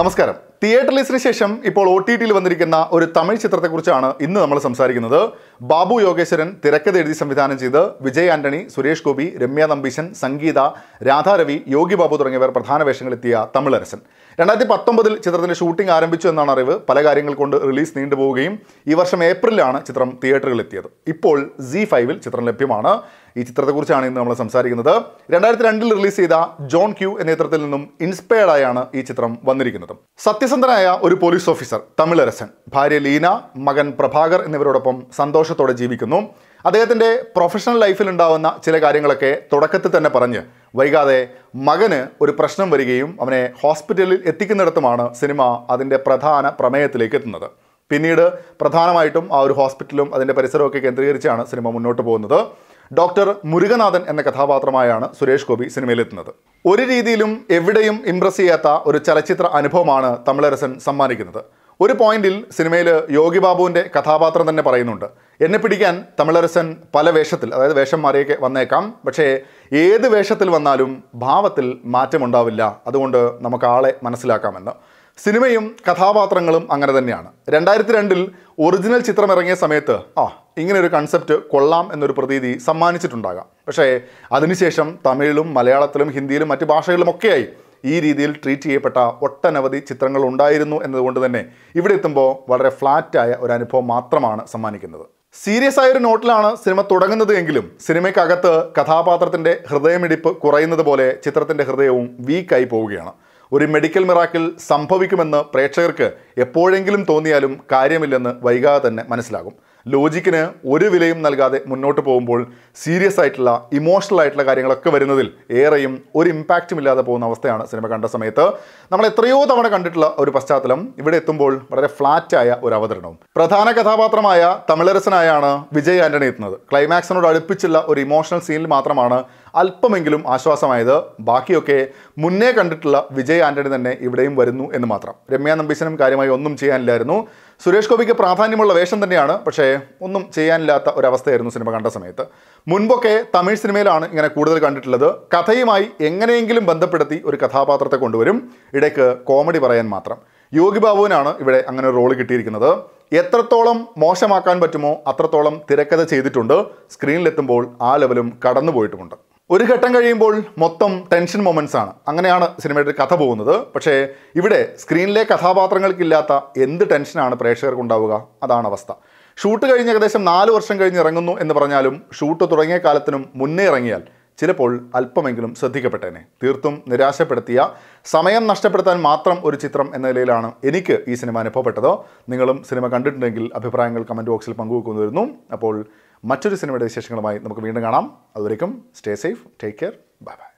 നമസ്കാരം തിയേറ്റർ ലിസ്റ്റിന് ശേഷം ഇപ്പോൾ ഒ ടി ടിയിൽ വന്നിരിക്കുന്ന ഒരു തമിഴ് ചിത്രത്തെക്കുറിച്ചാണ് ഇന്ന് നമ്മൾ സംസാരിക്കുന്നത് ബാബു യോഗേശ്വരൻ തിരക്കഥ എഴുതി സംവിധാനം ചെയ്ത് വിജയ് ആന്റണി സുരേഷ് ഗോപി രമ്യ നമ്പീശൻ സംഗീത രാധാരവി യോഗി ബാബു തുടങ്ങിയവർ പ്രധാന വേഷങ്ങളെത്തിയ തമിഴരസൻ രണ്ടായിരത്തി പത്തൊമ്പതിൽ ചിത്രത്തിൻ്റെ ഷൂട്ടിംഗ് ആരംഭിച്ചു എന്നാണ് അറിവ് പല കാര്യങ്ങൾ കൊണ്ട് റിലീസ് നീണ്ടുപോവുകയും ഈ വർഷം ഏപ്രിലാണ് ചിത്രം തിയേറ്ററുകളിലെത്തിയത് ഇപ്പോൾ സി ഫൈവിൽ ചിത്രം ലഭ്യമാണ് ഈ ചിത്രത്തെക്കുറിച്ചാണ് ഇന്ന് നമ്മൾ സംസാരിക്കുന്നത് രണ്ടായിരത്തി രണ്ടിൽ റിലീസ് ചെയ്ത ജോൺ ക്യൂ എന്ന ചിത്രത്തിൽ നിന്നും ഇൻസ്പയർഡായാണ് ആയാണ് ഈ ചിത്രം വന്നിരിക്കുന്നത് സത്യസന്ധനായ ഒരു പോലീസ് ഓഫീസർ തമിഴരസൻ ഭാര്യ ലീന മകൻ പ്രഭാകർ എന്നിവരോടൊപ്പം സന്തോഷം സന്തോഷത്തോടെ ജീവിക്കുന്നു അദ്ദേഹത്തിൻ്റെ പ്രൊഫഷണൽ ലൈഫിൽ ഉണ്ടാവുന്ന ചില കാര്യങ്ങളൊക്കെ തുടക്കത്തിൽ തന്നെ പറഞ്ഞ് വൈകാതെ മകന് ഒരു പ്രശ്നം വരികയും അവനെ ഹോസ്പിറ്റലിൽ എത്തിക്കുന്നിടത്തുമാണ് സിനിമ അതിൻ്റെ പ്രധാന പ്രമേയത്തിലേക്ക് എത്തുന്നത് പിന്നീട് പ്രധാനമായിട്ടും ആ ഒരു ഹോസ്പിറ്റലും അതിൻ്റെ പരിസരമൊക്കെ കേന്ദ്രീകരിച്ചാണ് സിനിമ മുന്നോട്ട് പോകുന്നത് ഡോക്ടർ മുരുകനാഥൻ എന്ന കഥാപാത്രമായാണ് സുരേഷ് ഗോപി സിനിമയിലെത്തുന്നത് ഒരു രീതിയിലും എവിടെയും ഇംപ്രസ് ചെയ്യാത്ത ഒരു ചലച്ചിത്ര അനുഭവമാണ് തമിളരസൻ സമ്മാനിക്കുന്നത് ഒരു പോയിന്റിൽ സിനിമയിൽ യോഗി ബാബുവിൻ്റെ കഥാപാത്രം തന്നെ പറയുന്നുണ്ട് എന്നെ പിടിക്കാൻ തമിഴരസൻ പല വേഷത്തിൽ അതായത് വേഷം മാറിയൊക്കെ വന്നേക്കാം പക്ഷേ ഏത് വേഷത്തിൽ വന്നാലും ഭാവത്തിൽ മാറ്റമുണ്ടാവില്ല അതുകൊണ്ട് നമുക്ക് ആളെ മനസ്സിലാക്കാമെന്ന് സിനിമയും കഥാപാത്രങ്ങളും അങ്ങനെ തന്നെയാണ് രണ്ടായിരത്തി രണ്ടിൽ ഒറിജിനൽ ചിത്രം ഇറങ്ങിയ സമയത്ത് ആ ഇങ്ങനെ ഒരു കൺസെപ്റ്റ് കൊള്ളാം എന്നൊരു പ്രതീതി സമ്മാനിച്ചിട്ടുണ്ടാകാം പക്ഷേ അതിനുശേഷം തമിഴിലും മലയാളത്തിലും ഹിന്ദിയിലും മറ്റ് ഒക്കെയായി ഈ രീതിയിൽ ട്രീറ്റ് ചെയ്യപ്പെട്ട ഒട്ടനവധി ചിത്രങ്ങൾ ഉണ്ടായിരുന്നു എന്നതുകൊണ്ട് തന്നെ ഇവിടെ എത്തുമ്പോൾ വളരെ ഫ്ലാറ്റായ ഒരു അനുഭവം മാത്രമാണ് സമ്മാനിക്കുന്നത് സീരിയസ് ആയൊരു നോട്ടിലാണ് സിനിമ തുടങ്ങുന്നത് എങ്കിലും സിനിമയ്ക്കകത്ത് കഥാപാത്രത്തിൻ്റെ ഹൃദയമിടിപ്പ് കുറയുന്നത് പോലെ ചിത്രത്തിൻ്റെ ഹൃദയവും വീക്കായി പോവുകയാണ് ഒരു മെഡിക്കൽ മിറാക്കിൽ സംഭവിക്കുമെന്ന് പ്രേക്ഷകർക്ക് എപ്പോഴെങ്കിലും തോന്നിയാലും കാര്യമില്ലെന്ന് വൈകാതെ തന്നെ മനസ്സിലാകും ലോജിക്കിന് ഒരു വിലയും നൽകാതെ മുന്നോട്ട് പോകുമ്പോൾ സീരിയസ് ആയിട്ടുള്ള ഇമോഷണൽ ആയിട്ടുള്ള കാര്യങ്ങളൊക്കെ വരുന്നതിൽ ഏറെയും ഒരു ഇമ്പാക്റ്റും ഇല്ലാതെ പോകുന്ന അവസ്ഥയാണ് സിനിമ കണ്ട സമയത്ത് നമ്മൾ എത്രയോ തവണ കണ്ടിട്ടുള്ള ഒരു പശ്ചാത്തലം ഇവിടെ എത്തുമ്പോൾ വളരെ ഫ്ലാറ്റായ ഒരു അവതരണവും പ്രധാന കഥാപാത്രമായ തമിഴരസനായാണ് വിജയ് ആൻ്റണി എത്തുന്നത് ക്ലൈമാക്സിനോട് അടുപ്പിച്ചുള്ള ഒരു ഇമോഷണൽ സീനിൽ മാത്രമാണ് അല്പമെങ്കിലും ആശ്വാസമായത് ബാക്കിയൊക്കെ മുന്നേ കണ്ടിട്ടുള്ള വിജയ് ആൻ്റണി തന്നെ ഇവിടെയും വരുന്നു എന്ന് മാത്രം രമ്യ നമ്പീശനും കാര്യമായി ഒന്നും ചെയ്യാനില്ലായിരുന്നു സുരേഷ് ഗോപിക്ക് പ്രാധാന്യമുള്ള വേഷം തന്നെയാണ് പക്ഷേ ഒന്നും ചെയ്യാനില്ലാത്ത ഒരവസ്ഥയായിരുന്നു സിനിമ കണ്ട സമയത്ത് മുൻപൊക്കെ തമിഴ് സിനിമയിലാണ് ഇങ്ങനെ കൂടുതൽ കണ്ടിട്ടുള്ളത് കഥയുമായി എങ്ങനെയെങ്കിലും ബന്ധപ്പെടുത്തി ഒരു കഥാപാത്രത്തെ കൊണ്ടുവരും ഇടയ്ക്ക് കോമഡി പറയാൻ മാത്രം യോഗി ബാബുവിനാണ് ഇവിടെ അങ്ങനെ ഒരു റോള് കിട്ടിയിരിക്കുന്നത് എത്രത്തോളം മോശമാക്കാൻ പറ്റുമോ അത്രത്തോളം തിരക്കഥ ചെയ്തിട്ടുണ്ട് സ്ക്രീനിലെത്തുമ്പോൾ ആ ലെവലും കടന്നു പോയിട്ടുമുണ്ട് ഒരു ഘട്ടം കഴിയുമ്പോൾ മൊത്തം ടെൻഷൻ മൊമെൻറ്റ്സ് ആണ് അങ്ങനെയാണ് സിനിമയുടെ കഥ പോകുന്നത് പക്ഷേ ഇവിടെ സ്ക്രീനിലെ കഥാപാത്രങ്ങൾക്കില്ലാത്ത എന്ത് ടെൻഷനാണ് പ്രേക്ഷകർക്ക് ഉണ്ടാവുക അതാണ് അവസ്ഥ ഷൂട്ട് കഴിഞ്ഞ് ഏകദേശം നാല് വർഷം കഴിഞ്ഞ് ഇറങ്ങുന്നു എന്ന് പറഞ്ഞാലും ഷൂട്ട് തുടങ്ങിയ കാലത്തിനും മുന്നേ ഇറങ്ങിയാൽ ചിലപ്പോൾ അല്പമെങ്കിലും ശ്രദ്ധിക്കപ്പെട്ടേനെ തീർത്തും നിരാശപ്പെടുത്തിയ സമയം നഷ്ടപ്പെടുത്താൻ മാത്രം ഒരു ചിത്രം എന്ന നിലയിലാണ് എനിക്ക് ഈ സിനിമ അനുഭവപ്പെട്ടത് നിങ്ങളും സിനിമ കണ്ടിട്ടുണ്ടെങ്കിൽ അഭിപ്രായങ്ങൾ കമൻറ്റ് ബോക്സിൽ പങ്കുവെക്കുന്നു അപ്പോൾ മറ്റൊരു സിനിമയുടെ വിശേഷങ്ങളുമായി നമുക്ക് വീണ്ടും കാണാം അതുവരേക്കും stay safe take care bye by